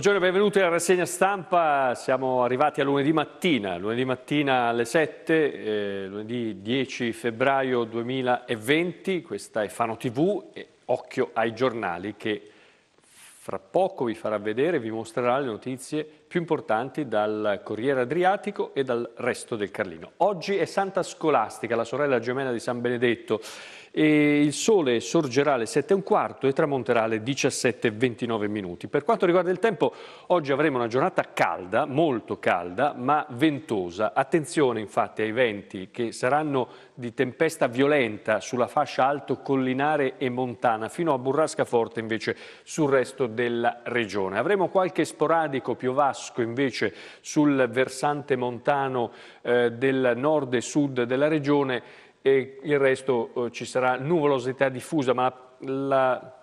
Buongiorno e benvenuti alla rassegna stampa, siamo arrivati a lunedì mattina, lunedì mattina alle 7, eh, lunedì 10 febbraio 2020, questa è Fano TV e occhio ai giornali che fra poco vi farà vedere, vi mostrerà le notizie più importanti dal Corriere Adriatico e dal resto del Carlino. Oggi è Santa Scolastica, la sorella gemella di San Benedetto, e il sole sorgerà alle 7 e un quarto e tramonterà alle 17 e 29 minuti. Per quanto riguarda il tempo, oggi avremo una giornata calda, molto calda, ma ventosa. Attenzione infatti ai venti che saranno di tempesta violenta sulla fascia alto collinare e montana fino a burrasca forte invece sul resto della regione. Avremo qualche sporadico piovasco invece sul versante montano eh, del nord e sud della regione e il resto eh, ci sarà nuvolosità diffusa, ma la, la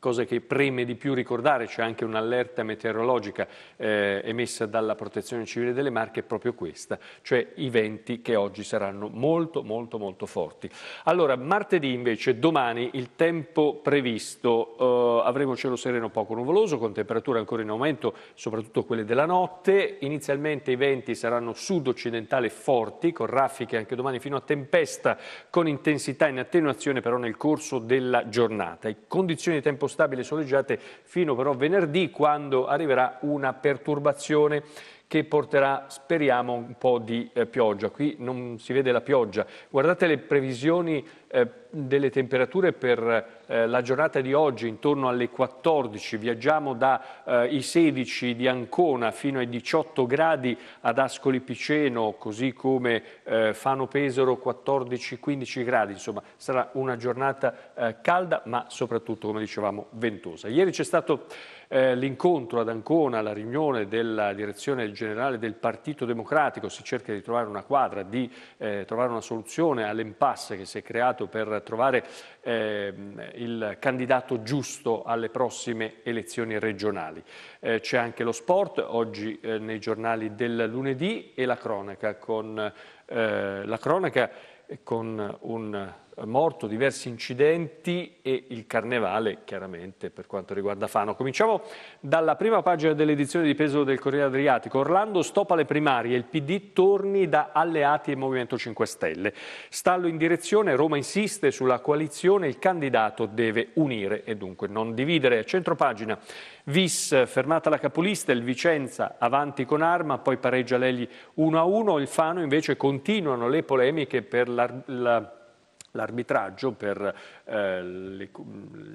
cosa che preme di più ricordare, c'è anche un'allerta meteorologica eh, emessa dalla Protezione Civile delle Marche, è proprio questa, cioè i venti che oggi saranno molto molto molto forti. Allora, martedì invece, domani il tempo previsto, eh, avremo cielo sereno poco nuvoloso, con temperature ancora in aumento, soprattutto quelle della notte, inizialmente i venti saranno sud-occidentali forti, con raffiche anche domani fino a tempesta, con intensità in attenuazione però nel corso della giornata. condizioni di tempo stabile e soleggiate fino però venerdì quando arriverà una perturbazione che porterà, speriamo, un po' di eh, pioggia. Qui non si vede la pioggia. Guardate le previsioni eh, delle temperature per eh, la giornata di oggi intorno alle 14, viaggiamo dai eh, 16 di Ancona fino ai 18 gradi ad Ascoli Piceno, così come Fano Pesaro 14-15 gradi, insomma sarà una giornata calda ma soprattutto come dicevamo ventosa. Ieri c'è stato l'incontro ad Ancona, la riunione della direzione generale del Partito Democratico, si cerca di trovare una quadra, di trovare una soluzione all'impasse che si è creato mercato per trovare eh, il candidato giusto alle prossime elezioni regionali. Eh, C'è anche lo sport, oggi eh, nei giornali del lunedì e la cronaca con, eh, la cronaca con un morto, diversi incidenti e il carnevale chiaramente per quanto riguarda Fano. Cominciamo dalla prima pagina dell'edizione di peso del Corriere Adriatico. Orlando stoppa le primarie, il PD torni da alleati e Movimento 5 Stelle. Stallo in direzione, Roma insiste sulla coalizione, il candidato deve unire e dunque non dividere. Centro pagina, Vis, fermata la capolista, il Vicenza avanti con arma, poi pareggia Lelli 1-1, il Fano invece continuano le polemiche per la, la l'arbitraggio per eh, le,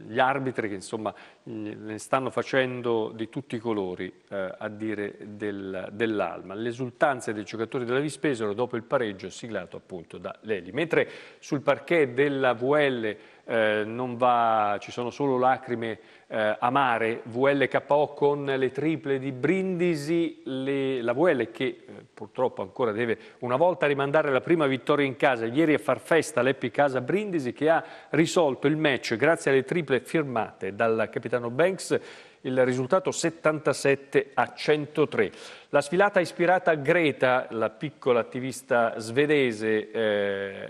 gli arbitri che insomma ne stanno facendo di tutti i colori eh, a dire del, dell'Alma. L'esultanza dei giocatori della Vispesero dopo il pareggio siglato appunto da Leli. Mentre sul parquet della VL eh, va, ci sono solo lacrime eh, amare VLKO con le triple di Brindisi, le, la VL che eh, purtroppo ancora deve una volta rimandare la prima vittoria in casa, ieri a far festa l'Eppi Casa Brindisi che ha risolto il match grazie alle triple firmate dal capitano Banks il risultato 77 a 103. La sfilata ispirata a Greta, la piccola attivista svedese, eh,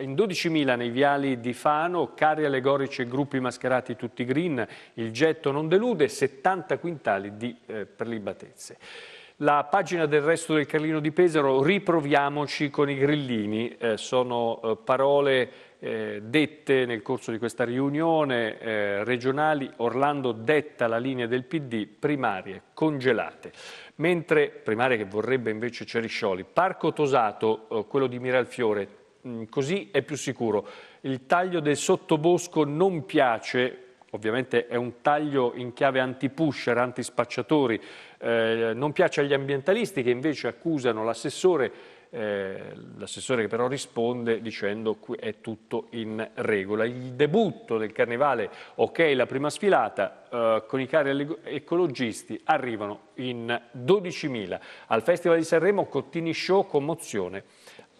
in 12.000 nei viali di Fano, carri allegorici e gruppi mascherati tutti green, il getto non delude, 70 quintali di eh, prelibatezze. La pagina del resto del Carlino di Pesaro, riproviamoci con i grillini, eh, sono eh, parole eh, dette nel corso di questa riunione eh, regionali, Orlando detta la linea del PD, primarie congelate. Mentre primarie che vorrebbe invece Ceriscioli, Parco Tosato, eh, quello di Miralfiore, mh, mm, così è più sicuro. Il taglio del sottobosco non piace ovviamente è un taglio in chiave anti-pusher, anti-spacciatori, eh, non piace agli ambientalisti che invece accusano l'assessore eh, l'assessore che però risponde dicendo che è tutto in regola. Il debutto del carnevale, ok, la prima sfilata, eh, con i cari ecologisti arrivano in 12.000. Al Festival di Sanremo Cottini Show commozione. Eh,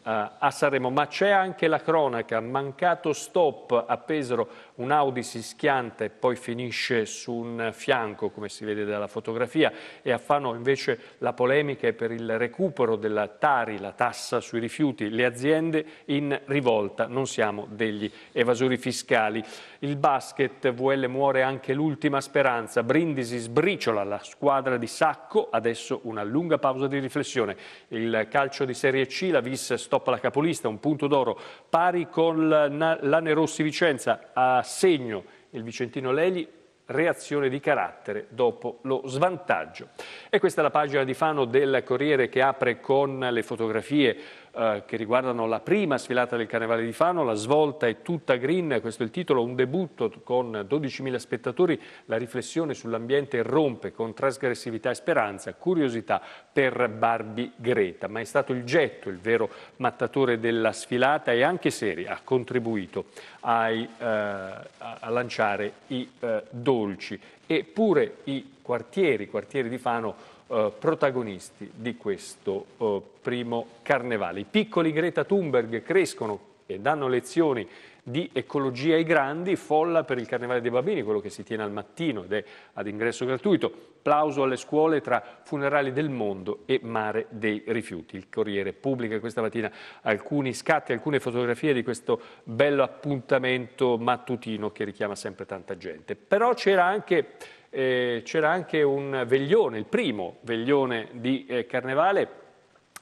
a Sanremo, ma c'è anche la cronaca, mancato stop a Pesaro un Audi si schianta e poi finisce su un fianco, come si vede dalla fotografia, e a Fano invece la polemica è per il recupero della Tari, la tassa sui rifiuti, le aziende in rivolta, non siamo degli evasori fiscali. Il basket VL muore anche l'ultima speranza, Brindisi sbriciola la squadra di Sacco, adesso una lunga pausa di riflessione. Il calcio di Serie C, la Vis stoppa la capolista, un punto d'oro, pari con la Nerossi Vicenza a segno il Vicentino Leli reazione di carattere dopo lo svantaggio. E questa è la pagina di Fano del Corriere che apre con le fotografie eh, che riguardano la prima sfilata del Carnevale di Fano, la svolta è tutta green, questo è il titolo, un debutto con 12.000 spettatori, la riflessione sull'ambiente rompe con trasgressività e speranza, curiosità per Barbie Greta, ma è stato il getto il vero mattatore della sfilata e anche Seri ha contribuito ai, eh, a lanciare i eh, dolci eppure i quartieri, i quartieri di Fano, eh, protagonisti di questo eh, primo carnevale. I piccoli Greta Thunberg crescono e danno lezioni di ecologia ai grandi, folla per il Carnevale dei Bambini, quello che si tiene al mattino ed è ad ingresso gratuito. Applauso alle scuole tra funerali del mondo e mare dei rifiuti. Il Corriere pubblica questa mattina alcuni scatti, alcune fotografie di questo bello appuntamento mattutino che richiama sempre tanta gente. Però c'era anche, eh, anche, un veglione, il primo veglione di eh, Carnevale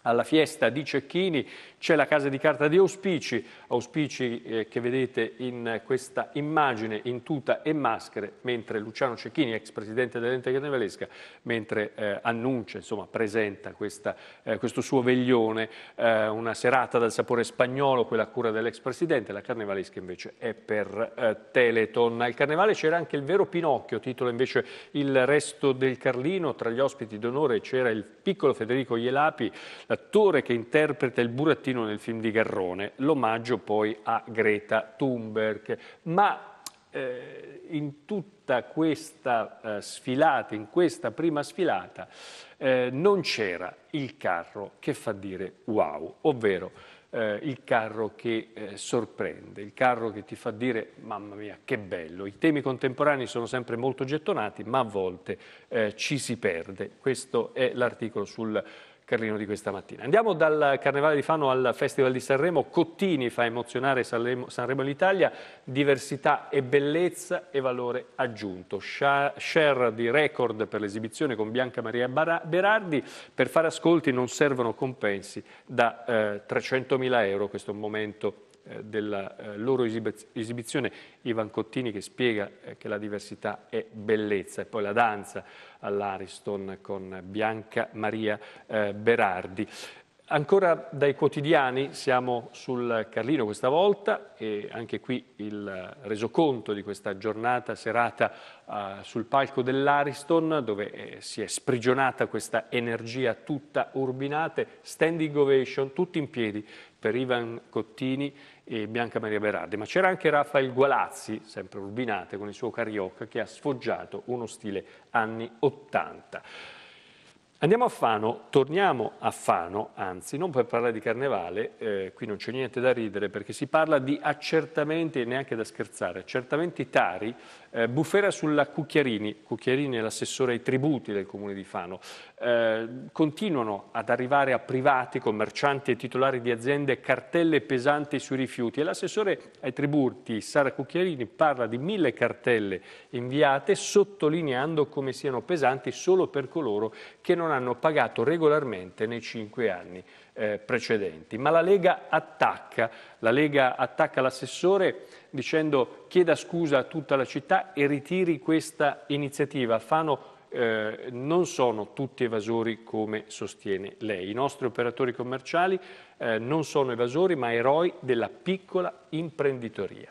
alla fiesta di Cecchini c'è la casa di carta di auspici, auspici eh, che vedete in questa immagine in tuta e maschere, mentre Luciano Cecchini, ex presidente dell'ente carnevalesca, mentre eh, annuncia, insomma, presenta questa, eh, questo suo veglione, eh, una serata dal sapore spagnolo, quella a cura dell'ex presidente, la carnevalesca invece è per eh, Teleton. Al carnevale c'era anche il vero Pinocchio, titolo invece Il resto del Carlino, tra gli ospiti d'onore c'era il piccolo Federico Ielapi, l'attore che interpreta il burattino Tarantino nel film di Garrone, l'omaggio poi a Greta Thunberg, ma eh, in tutta questa eh, sfilata, in questa prima sfilata, eh, non c'era il carro che fa dire wow, ovvero eh, il carro che eh, sorprende, il carro che ti fa dire mamma mia che bello. I temi contemporanei sono sempre molto gettonati, ma a volte eh, ci si perde. Questo è l'articolo sul Carlino di questa mattina. Andiamo dal Carnevale di Fano al Festival di Sanremo. Cottini fa emozionare Sanremo, Sanremo Italia. diversità e bellezza e valore aggiunto. Share di record per l'esibizione con Bianca Maria Berardi. Per fare ascolti non servono compensi da eh, 300.000 euro, questo è un momento eh, della eh, loro esibizione Ivan Cottini che spiega eh, che la diversità è bellezza e poi la danza all'Ariston con Bianca Maria Berardi. Ancora dai quotidiani siamo sul Carlino questa volta e anche qui il resoconto di questa giornata serata uh, sul palco dell'Ariston dove eh, si è sprigionata questa energia tutta urbinate, standing ovation, tutti in piedi per Ivan Cottini e Bianca Maria Berardi, ma c'era anche Raffaele Gualazzi, sempre Urbinate, con il suo Carioca, che ha sfoggiato uno stile anni 80. Andiamo a Fano, torniamo a Fano, anzi, non per parlare di carnevale, eh, qui non c'è niente da ridere perché si parla di accertamenti, e neanche da scherzare, accertamenti tari, eh, bufera sulla Cucchiarini, Cucchiarini è l'assessore ai tributi del comune di Fano, eh, continuano ad arrivare a privati, commercianti e titolari di aziende cartelle pesanti sui rifiuti e l'assessore ai tributi Sara Cucchiarini parla di mille cartelle inviate sottolineando come siano pesanti solo per coloro che non non hanno pagato regolarmente nei cinque anni eh, precedenti. Ma la Lega attacca, la Lega attacca l'assessore dicendo chieda scusa a tutta la città e ritiri questa iniziativa. Fano eh, non sono tutti evasori come sostiene lei. I nostri operatori commerciali eh, non sono evasori ma eroi della piccola imprenditoria.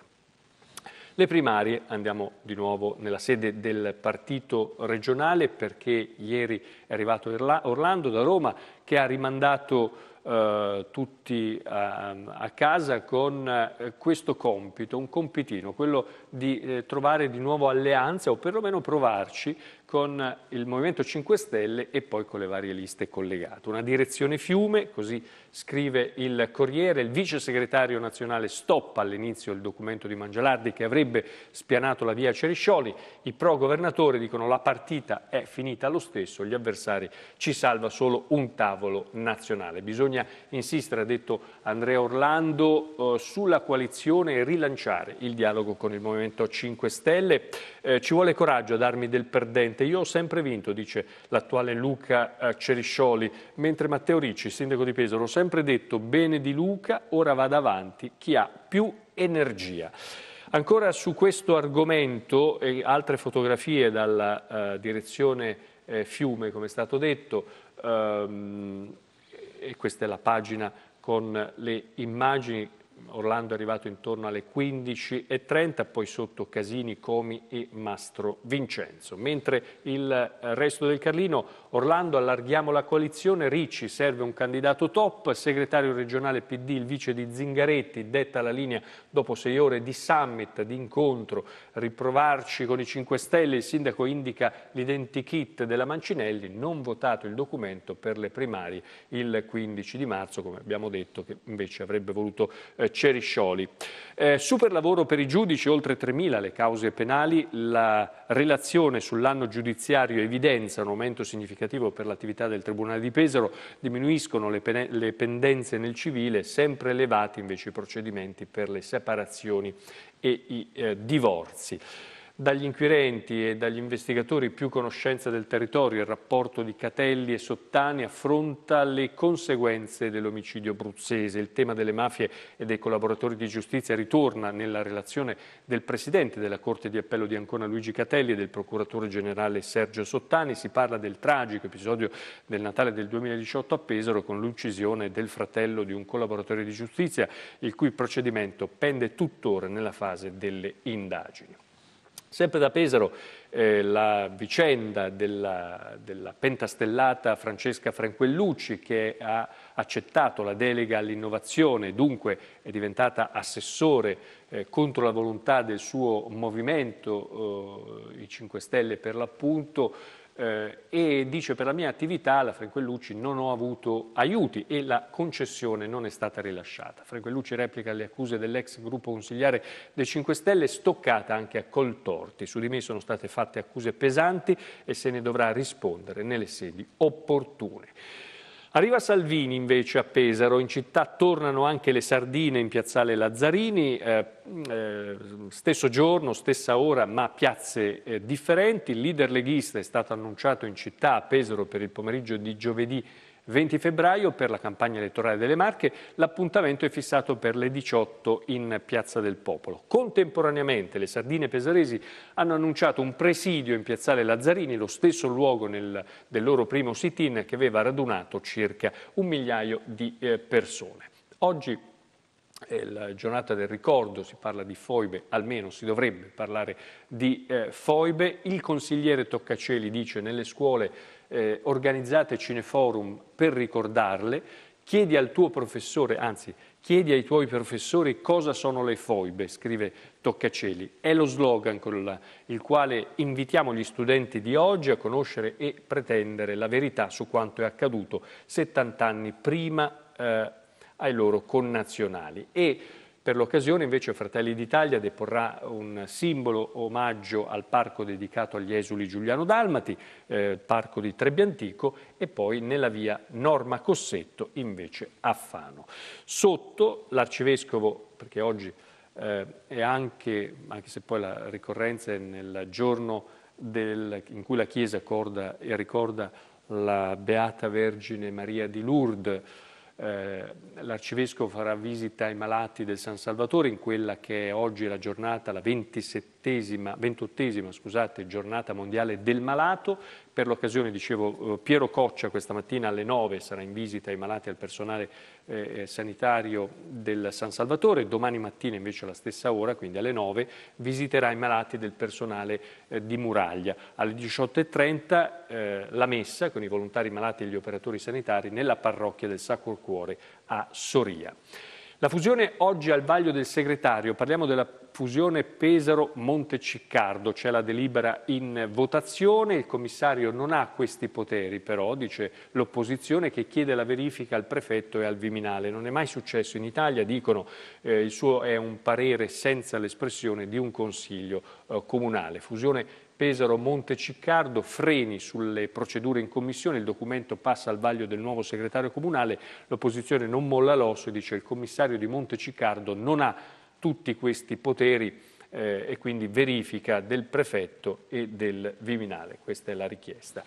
Le primarie, andiamo di nuovo nella sede del partito regionale perché ieri è arrivato Orlando da Roma che ha rimandato eh, tutti a, ehm, a casa con eh, questo compito, un compitino, quello di eh, trovare di nuovo alleanze o perlomeno provarci con il Movimento 5 Stelle e poi con le varie liste collegate. Una direzione fiume, così scrive il Corriere, il vice segretario nazionale stoppa all'inizio il documento di Mangialardi che avrebbe spianato la via a Ceriscioli, i pro-governatori dicono la partita è finita lo stesso, gli avversari ci salva solo un tavolo nazionale. Bisogna insistere, ha detto Andrea Orlando, eh, sulla coalizione e rilanciare il dialogo con il Movimento 5 Stelle. Eh, ci vuole coraggio a darmi del perdente io ho sempre vinto, dice l'attuale Luca eh, Ceriscioli, mentre Matteo Ricci, sindaco di Pesaro, ho sempre detto bene di Luca, ora va avanti chi ha più energia. Ancora su questo argomento e altre fotografie dalla uh, direzione eh, Fiume, come è stato detto, um, e questa è la pagina con le immagini Orlando è arrivato intorno alle 15.30, poi sotto Casini, Comi e Mastro Vincenzo. Mentre il resto del Carlino, Orlando allarghiamo la coalizione, Ricci serve un candidato top, segretario regionale PD, il vice di Zingaretti, detta la linea dopo sei ore di summit, di incontro, riprovarci con i 5 Stelle, il sindaco indica l'identikit della Mancinelli, non votato il documento per le primarie il 15 di marzo, come abbiamo detto, che invece avrebbe voluto eh, eh, Ceriscioli. Eh, super lavoro per i giudici, oltre 3.000 le cause penali, la relazione sull'anno giudiziario evidenzia un aumento significativo per l'attività del Tribunale di Pesaro, diminuiscono le, le pendenze nel civile, sempre elevati invece i procedimenti per le separazioni e i eh, divorzi dagli inquirenti e dagli investigatori più conoscenza del territorio, il rapporto di Catelli e Sottani affronta le conseguenze dell'omicidio bruzzese. Il tema delle mafie e dei collaboratori di giustizia ritorna nella relazione del Presidente della Corte di Appello di Ancona Luigi Catelli e del Procuratore Generale Sergio Sottani. Si parla del tragico episodio del Natale del 2018 a Pesaro con l'uccisione del fratello di un collaboratore di giustizia, il cui procedimento pende tuttora nella fase delle indagini. Sempre da Pesaro eh, la vicenda della, della, pentastellata Francesca Franquellucci che ha accettato la delega all'innovazione, dunque è diventata assessore eh, contro la volontà del suo movimento, eh, i 5 Stelle per l'appunto, eh, e dice per la mia attività la Franquellucci non ho avuto aiuti e la concessione non è stata rilasciata. Franquellucci replica le accuse dell'ex gruppo consigliare dei 5 Stelle stoccata anche a Coltorti. Su di me sono state fatte accuse pesanti e se ne dovrà rispondere nelle sedi opportune. Arriva Salvini invece a Pesaro, in città tornano anche le sardine in piazzale Lazzarini, eh, eh, stesso giorno, stessa ora, ma piazze eh, differenti. Il leader leghista è stato annunciato in città a Pesaro per il pomeriggio di giovedì 20 febbraio per la campagna elettorale delle Marche, l'appuntamento è fissato per le 18 in Piazza del Popolo. Contemporaneamente le sardine pesaresi hanno annunciato un presidio in Piazzale Lazzarini, lo stesso luogo nel, del loro primo sit-in che aveva radunato circa un migliaio di eh, persone. Oggi è eh, la giornata del ricordo, si parla di foibe, almeno si dovrebbe parlare di eh, foibe. Il consigliere Toccaceli dice nelle scuole eh, organizzate cineforum per ricordarle, chiedi al tuo professore, anzi chiedi ai tuoi professori cosa sono le foibe, scrive Toccacelli. È lo slogan con la, il quale invitiamo gli studenti di oggi a conoscere e pretendere la verità su quanto è accaduto 70 anni prima eh, ai loro connazionali. E, per l'occasione invece Fratelli d'Italia deporrà un simbolo omaggio al parco dedicato agli esuli Giuliano Dalmati, eh, parco di Trebbiantico e poi nella via Norma Cossetto invece a Fano. Sotto l'arcivescovo, perché oggi eh, è anche, anche se poi la ricorrenza è nel giorno del, in cui la Chiesa e ricorda la Beata Vergine Maria di Lourdes, eh, l'arcivescovo farà visita ai malati del San Salvatore in quella che è oggi la giornata, la 27 28 scusate, giornata mondiale del malato. Per l'occasione, dicevo, eh, Piero Coccia questa mattina alle 9 sarà in visita ai malati e al personale eh, eh, sanitario del San Salvatore. Domani mattina invece alla stessa ora, quindi alle 9, visiterà i malati del personale eh, di Muraglia. Alle 18.30 eh, la messa con i volontari malati e gli operatori sanitari nella parrocchia del Sacro Cuore a Soria. La fusione oggi al vaglio del segretario, parliamo della fusione Pesaro-Monteciccardo, c'è la delibera in votazione, il commissario non ha questi poteri però, dice l'opposizione che chiede la verifica al prefetto e al Viminale. Non è mai successo in Italia, dicono eh, il suo è un parere senza l'espressione di un consiglio eh, comunale. Fusione Pesaro Monteciccardo, freni sulle procedure in commissione, il documento passa al vaglio del nuovo segretario comunale, l'opposizione non molla l'osso e dice che il commissario di Monteciccardo non ha tutti questi poteri eh, e quindi verifica del prefetto e del Viminale, questa è la richiesta.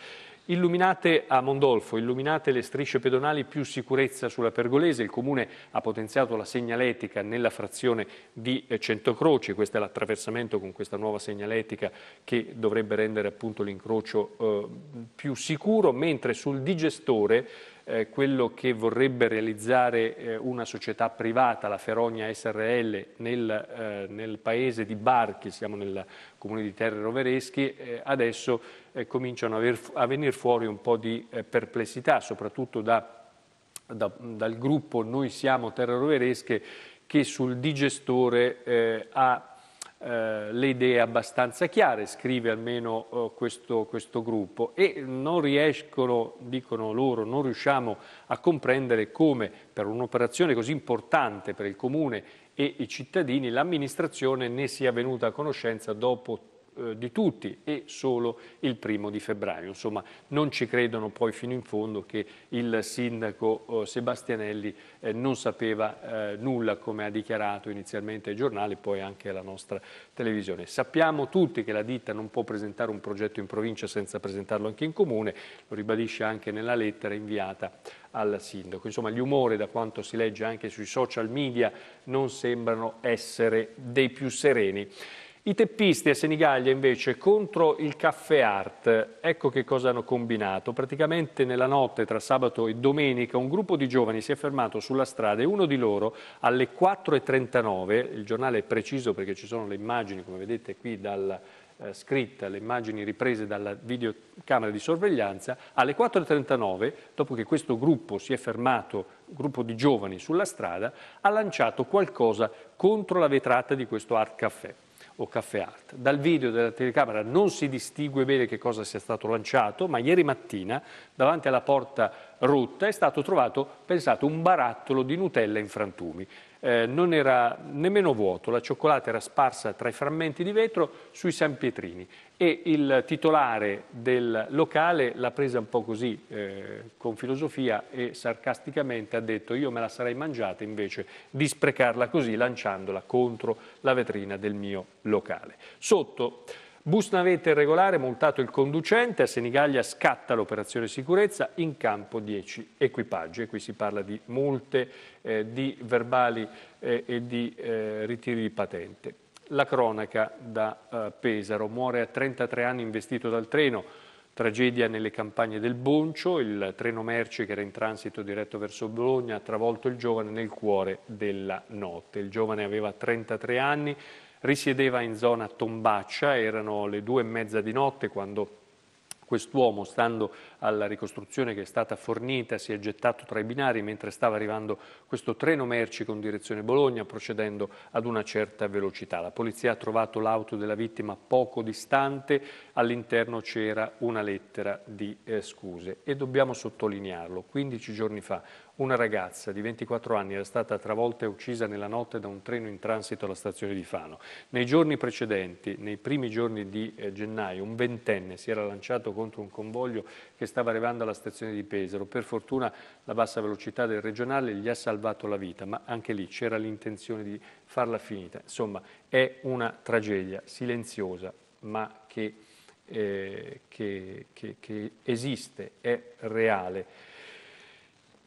Illuminate a Mondolfo, illuminate le strisce pedonali, più sicurezza sulla pergolese. Il Comune ha potenziato la segnaletica nella frazione di eh, Centocroce. Questo è l'attraversamento con questa nuova segnaletica che dovrebbe rendere appunto l'incrocio eh, più sicuro, mentre sul digestore eh, quello che vorrebbe realizzare eh, una società privata, la Ferogna SRL, nel, eh, nel paese di Barchi, siamo nel comuni di Terre Rovereschi, eh, adesso eh, cominciano a, ver, a venire fuori un po' di eh, perplessità, soprattutto da, da, dal gruppo Noi siamo Terre Roveresche che sul digestore eh, ha eh, le idee abbastanza chiare, scrive almeno eh, questo, questo, gruppo, e non riescono, dicono loro, non riusciamo a comprendere come per un'operazione così importante per il Comune e i cittadini, l'amministrazione ne sia venuta a conoscenza dopo eh, di tutti e solo il primo di febbraio. Insomma, non ci credono poi fino in fondo che il sindaco eh, Sebastianelli eh, non sapeva nulla, come ha dichiarato inizialmente ai giornali e poi anche alla nostra televisione. Sappiamo tutti che la ditta non può presentare un progetto in provincia senza presentarlo anche in comune, lo ribadisce anche nella lettera inviata al sindaco. Insomma, gli umori, da quanto si legge anche sui social media, non sembrano essere dei più sereni. I teppisti a Senigallia invece contro il Caffè Art, ecco che cosa hanno combinato. Praticamente nella notte tra sabato e domenica un gruppo di giovani si è fermato sulla strada e uno di loro alle 4.39, il giornale è preciso perché ci sono le immagini come vedete qui dalla eh, scritta, le immagini riprese dalla videocamera di sorveglianza, alle 4.39, dopo che questo gruppo si è fermato, gruppo di giovani sulla strada, ha lanciato qualcosa contro la vetrata di questo Art Café o Caffè Art. Dal video della telecamera non si distingue bene che cosa sia stato lanciato, ma ieri mattina davanti alla porta rotta è stato trovato, pensate, un barattolo di Nutella in frantumi. Eh, non era nemmeno vuoto, la cioccolata era sparsa tra i frammenti di vetro sui San Pietrini e il titolare del locale l'ha presa un po' così eh, con filosofia e sarcasticamente ha detto io me la sarei mangiata invece di sprecarla così lanciandola contro la vetrina del mio locale. Sotto Bus navetta irregolare, montato il conducente, a Senigallia scatta l'operazione sicurezza, in campo 10 equipaggi. E qui si parla di multe, eh, di verbali eh, e di eh, ritiri di patente. La cronaca da eh, Pesaro, muore a 33 anni investito dal treno, tragedia nelle campagne del Boncio, il treno merci che era in transito diretto verso Bologna ha travolto il giovane nel cuore della notte. Il giovane aveva 33 anni, risiedeva in zona Tombaccia, erano le due e mezza di notte quando Quest'uomo, stando alla ricostruzione che è stata fornita, si è gettato tra i binari mentre stava arrivando questo treno merci con direzione Bologna, procedendo ad una certa velocità. La polizia ha trovato l'auto della vittima poco distante, all'interno c'era una lettera di eh, scuse. E dobbiamo sottolinearlo, 15 giorni fa una ragazza di 24 anni era stata travolta e uccisa nella notte da un treno in transito alla stazione di Fano. Nei giorni precedenti, nei primi giorni di eh, gennaio, un ventenne si era lanciato contro un convoglio che stava arrivando alla stazione di Pesaro. Per fortuna la bassa velocità del regionale gli ha salvato la vita, ma anche lì c'era l'intenzione di farla finita. Insomma, è una tragedia silenziosa, ma che, eh, che, che, che esiste, è reale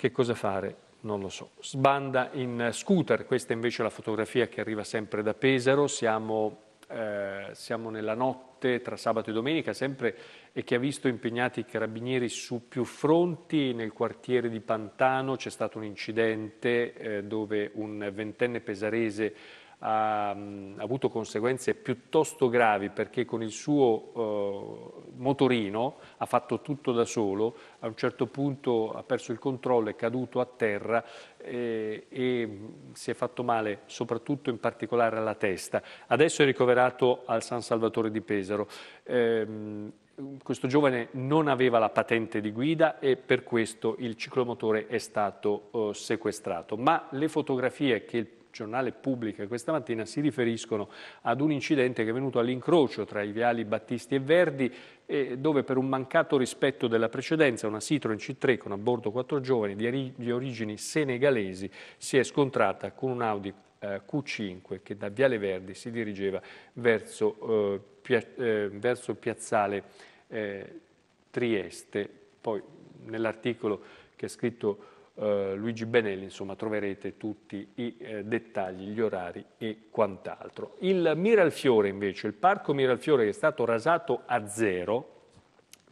che cosa fare? Non lo so. Sbanda in scooter, questa invece è la fotografia che arriva sempre da Pesaro, siamo, eh, siamo nella notte tra sabato e domenica sempre e che ha visto impegnati i carabinieri su più fronti. Nel quartiere di Pantano c'è stato un incidente eh, dove un ventenne pesarese ha, avuto conseguenze piuttosto gravi perché con il suo eh, motorino ha fatto tutto da solo, a un certo punto ha perso il controllo, è caduto a terra eh, e si è fatto male soprattutto in particolare alla testa. Adesso è ricoverato al San Salvatore di Pesaro. Eh, questo giovane non aveva la patente di guida e per questo il ciclomotore è stato eh, sequestrato, ma le fotografie che il giornale pubblica questa mattina si riferiscono ad un incidente che è venuto all'incrocio tra i viali Battisti e Verdi eh, dove per un mancato rispetto della precedenza una Citroen C3 con a bordo quattro giovani di, origini senegalesi si è scontrata con un Audi eh, Q5 che da Viale Verdi si dirigeva verso, eh, pia eh, verso Piazzale eh, Trieste. Poi nell'articolo che è scritto eh, Luigi Benelli, insomma troverete tutti i eh, dettagli, gli orari e quant'altro. Il Miralfiore invece, il parco Miralfiore che è stato rasato a zero,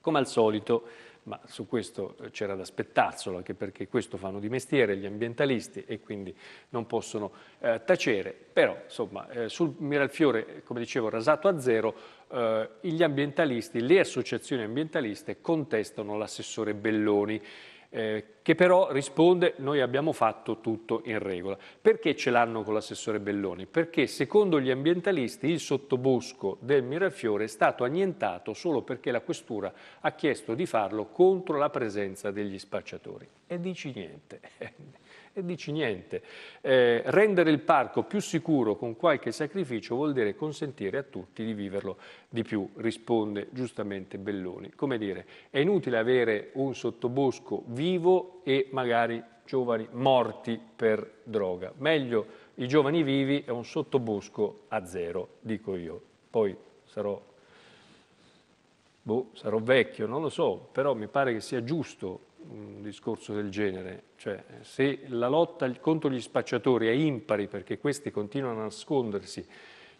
come al solito, ma su questo eh, c'era da spettazzolo, anche perché questo fanno di mestiere gli ambientalisti e quindi non possono eh, tacere. Però, insomma, eh, sul Miralfiore, come dicevo, rasato a zero, eh, gli ambientalisti, le associazioni ambientaliste contestano l'assessore Belloni eh, che però risponde noi abbiamo fatto tutto in regola. Perché ce l'hanno con l'assessore Belloni? Perché secondo gli ambientalisti il sottobosco del Mirafiore è stato annientato solo perché la questura ha chiesto di farlo contro la presenza degli spacciatori. E dici niente e dici niente. Eh, rendere il parco più sicuro con qualche sacrificio vuol dire consentire a tutti di viverlo di più, risponde giustamente Belloni. Come dire, è inutile avere un sottobosco vivo e magari giovani morti per droga. Meglio i giovani vivi e un sottobosco a zero, dico io. Poi sarò, boh, sarò vecchio, non lo so, però mi pare che sia giusto un discorso del genere, cioè se la lotta contro gli spacciatori è impari perché questi continuano a nascondersi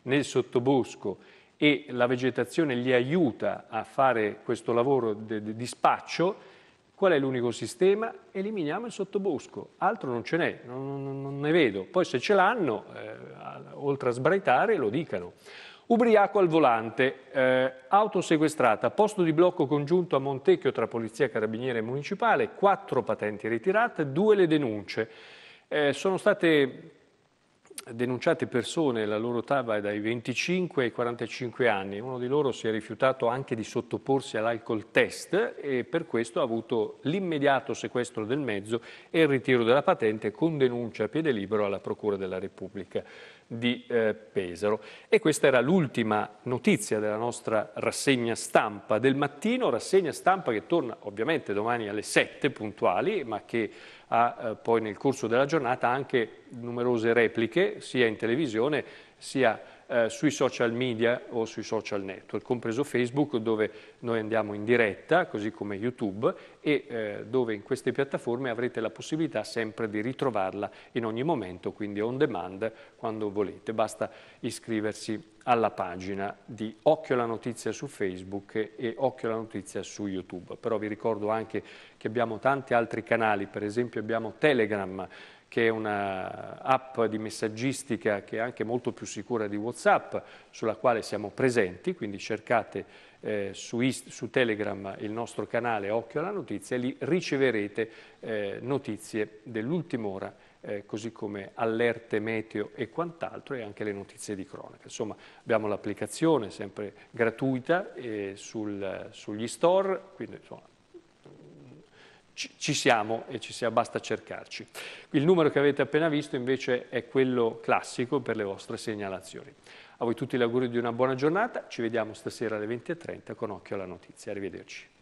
nel sottobosco e la vegetazione li aiuta a fare questo lavoro di spaccio, Qual è l'unico sistema? Eliminiamo il sottobosco, altro non ce n'è, non, non, ne vedo. Poi se ce l'hanno, eh, oltre a sbraitare, lo dicano. Ubriaco al volante, eh, auto sequestrata, posto di blocco congiunto a Montecchio tra Polizia, Carabiniere e Municipale, quattro patenti ritirate, due le denunce. Eh, sono state denunciate persone, la loro tava è dai 25 ai 45 anni, uno di loro si è rifiutato anche di sottoporsi all'alcol test e per questo ha avuto l'immediato sequestro del mezzo e il ritiro della patente con denuncia a piede libero alla Procura della Repubblica di eh, Pesaro. E questa era l'ultima notizia della nostra rassegna stampa del mattino, rassegna stampa che torna ovviamente domani alle 7 puntuali, ma che ha eh, poi nel corso della giornata anche numerose repliche sia in televisione sia eh, sui social media o sui social network, compreso Facebook dove noi andiamo in diretta, così come YouTube, e eh, dove in queste piattaforme avrete la possibilità sempre di ritrovarla in ogni momento, quindi on demand quando volete, basta iscriversi alla pagina di Occhio alla Notizia su Facebook e Occhio alla Notizia su YouTube. Però vi ricordo anche che abbiamo tanti altri canali, per esempio abbiamo Telegram, che è un'app di messaggistica che è anche molto più sicura di Whatsapp, sulla quale siamo presenti, quindi cercate eh, su, su, Telegram il nostro canale Occhio alla Notizia e lì riceverete eh, notizie dell'ultima ora eh, così come allerte meteo e quant'altro e anche le notizie di cronaca. Insomma abbiamo l'applicazione sempre gratuita eh, sul, sugli store, quindi insomma, ci, siamo e ci sia, basta cercarci. Il numero che avete appena visto invece è quello classico per le vostre segnalazioni. A voi tutti l'augurio di una buona giornata, ci vediamo stasera alle 20.30 con Occhio alla Notizia. Arrivederci.